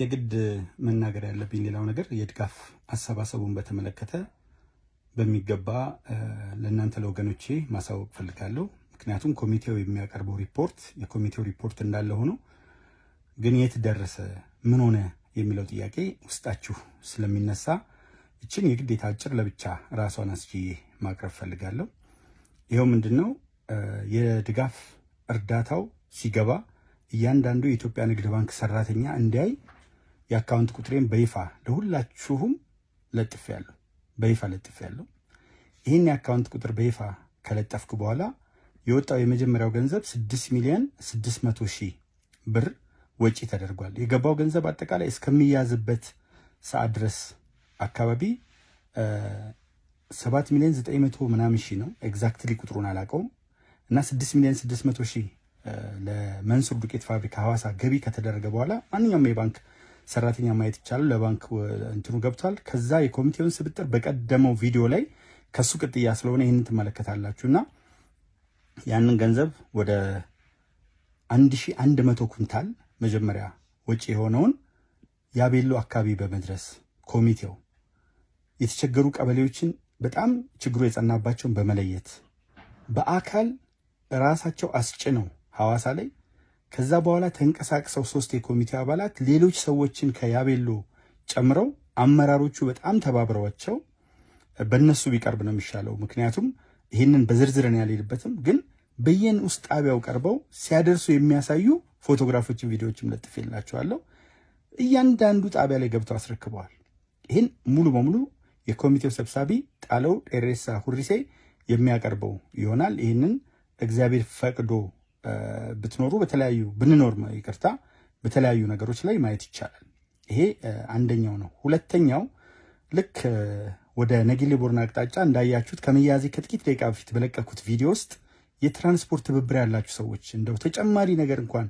የግድ መናገር ያለብኝ ሌላው ነገር የድጋፍ አሰባሰቡን በተመለከተ በሚገባ ለእናንተ ለወገኖቼ ማሳወቅ ፈልጋለሁ። ምክንያቱም ኮሚቴው የሚያቀርበው ሪፖርት የኮሚቴው ሪፖርት እንዳለ ሆኖ ግን የት ደረሰ፣ ምን ሆነ የሚለው ጥያቄ ውስጣችሁ ስለሚነሳ ይችን የግዴታ አጭር ለብቻ ራሷን አስችዬ ማቅረብ ፈልጋለሁ። ይኸው ምንድን ነው የድጋፍ እርዳታው ሲገባ እያንዳንዱ የኢትዮጵያ ንግድ ባንክ ሰራተኛ እንዲያይ የአካውንት ቁጥሬን በይፋ ለሁላችሁም ለጥፍ ያለሁ በይፋ ለጥፍ ያለሁ። ይህን የአካውንት ቁጥር በይፋ ከለጠፍኩ በኋላ የወጣው የመጀመሪያው ገንዘብ 6 ሚሊዮን 600 ሺህ ብር ወጪ ተደርጓል። የገባው ገንዘብ አጠቃላይ እስከሚያዝበት ሰዓት ድረስ አካባቢ 7 ሚሊዮን 900 ምናምን ሺህ ነው። ኤግዛክትሊ ቁጥሩን አላውቀውም እና 6 ሚሊዮን 600 ሺህ ለመንሱር ዱቄት ፋብሪካ ሐዋሳ ገቢ ከተደረገ በኋላ ማንኛውም የባንክ ሰራተኛ ማየት ይቻላል። ለባንክ እንትኑ ገብቷል። ከዛ የኮሚቴውን ስብጥር በቀደመው ቪዲዮ ላይ ከሱ ቅጥያ ስለሆነ ይህን ትመለከታላችሁ እና ያንን ገንዘብ ወደ 1100 ኩንታል መጀመሪያ ወጪ የሆነውን ያቤሎ አካባቢ በመድረስ ኮሚቴው የተቸገሩ ቀበሌዎችን በጣም ችግሩ የጸናባቸውን በመለየት በአካል ራሳቸው አስጭነው ሐዋሳ ላይ ከዛ በኋላ ተንቀሳቅሰው ሶስት የኮሚቴ አባላት ሌሎች ሰዎችን ከያቤሎ ጨምረው አመራሮቹ በጣም ተባብረዋቸው በእነሱ ቢቀርብ ነው የሚሻለው። ምክንያቱም ይህንን በዝርዝር ያልሄድበትም፣ ግን ውስጥ ጣቢያው ቀርበው ሲያደርሱ የሚያሳዩ ፎቶግራፎችን፣ ቪዲዮዎችም ለጥፌላቸዋለሁ። እያንዳንዱ ጣቢያ ላይ ገብተው አስረክበዋል። ይህን ሙሉ በሙሉ የኮሚቴው ሰብሳቢ ጣለው ጤሬሳ ሁሪሴ የሚያቀርበው ይሆናል። ይህንን እግዚአብሔር ፈቅዶ ብትኖሩ በተለያዩ ብንኖር ይቅርታ በተለያዩ ነገሮች ላይ ማየት ይቻላል። ይሄ አንደኛው ነው። ሁለተኛው ልክ ወደ ነጊሌ አቅጣጫ እንዳያችሁት ከመያዜ ከጥቂት ደቂቃ በፊት በለቀኩት ቪዲዮ ውስጥ የትራንስፖርት ትብብር ያላችሁ ሰዎች እንደው ተጨማሪ ነገር እንኳን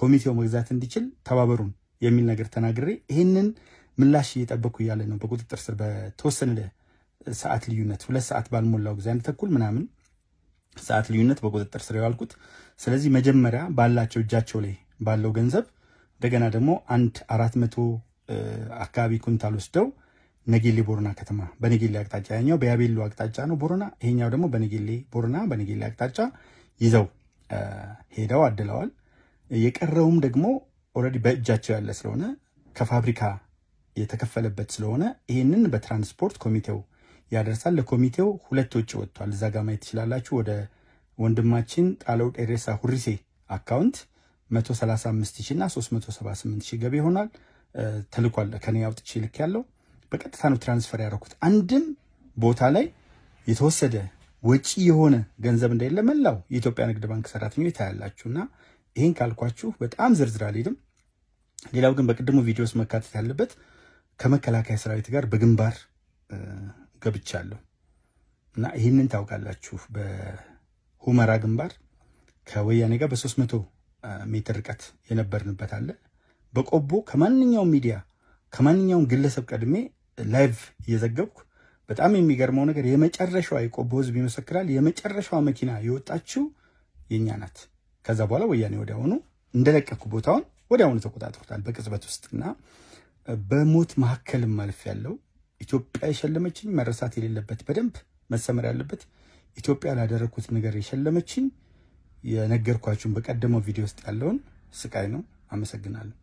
ኮሚቴው መግዛት እንዲችል ተባበሩን የሚል ነገር ተናግሬ ይህንን ምላሽ እየጠበኩ እያለ ነው በቁጥጥር ስር በተወሰነ ሰዓት ልዩነት ሁለት ሰዓት ባልሞላው ጊዜ አንድ ተኩል ምናምን ሰዓት ልዩነት በቁጥጥር ስር የዋልኩት። ስለዚህ መጀመሪያ ባላቸው እጃቸው ላይ ባለው ገንዘብ እንደገና ደግሞ አንድ አራት መቶ አካባቢ ኩንታል ወስደው ነጌሌ ቦረና ከተማ በነጌሌ አቅጣጫ ያኛው በያቤሎ አቅጣጫ ነው ቦረና፣ ይሄኛው ደግሞ በነጌሌ ቦረና በነጌሌ አቅጣጫ ይዘው ሄደው አድለዋል። የቀረውም ደግሞ ኦልሬዲ በእጃቸው ያለ ስለሆነ ከፋብሪካ የተከፈለበት ስለሆነ ይሄንን በትራንስፖርት ኮሚቴው ያደርሳል። ለኮሚቴው ሁለት ውጭ ወጥቷል። እዛ ጋ ማየት ትችላላችሁ። ወደ ወንድማችን ጣለው ጤሬሳ ሁሪሴ አካውንት 135 ሺ እና 378 ሺ ገቢ ይሆናል ተልኳል። ከኔ አውጥቼ ልክ ያለው በቀጥታ ነው ትራንስፈር ያደረኩት። አንድም ቦታ ላይ የተወሰደ ወጪ የሆነ ገንዘብ እንደሌለ መላው የኢትዮጵያ ንግድ ባንክ ሰራተኞች እና ይህን ካልኳችሁ በጣም ዝርዝር አልሄድም። ሌላው ግን በቅድሙ ቪዲዮስ መካተት ያለበት ከመከላከያ ሰራዊት ጋር በግንባር ገብቻለሁ እና ይህንን ታውቃላችሁ። በሁመራ ግንባር ከወያኔ ጋር በሶስት መቶ ሜትር ርቀት የነበርንበት አለ። በቆቦ ከማንኛውም ሚዲያ ከማንኛውም ግለሰብ ቀድሜ ላይቭ እየዘገብኩ በጣም የሚገርመው ነገር የመጨረሻዋ የቆቦ ህዝብ ይመሰክራል። የመጨረሻዋ መኪና የወጣችው የኛ ናት። ከዛ በኋላ ወያኔ ወዲያውኑ እንደለቀኩ ቦታውን ወዲያውኑ ተቆጣጥሮታል በቅጽበት ውስጥ እና በሞት መካከልም አልፍ ያለው ኢትዮጵያ የሸለመችኝ መረሳት የሌለበት በደንብ መሰመር ያለበት ኢትዮጵያ ላደረግኩት ነገር የሸለመችኝ የነገርኳችሁን በቀደመው ቪዲዮ ውስጥ ያለውን ስቃይ ነው። አመሰግናለሁ።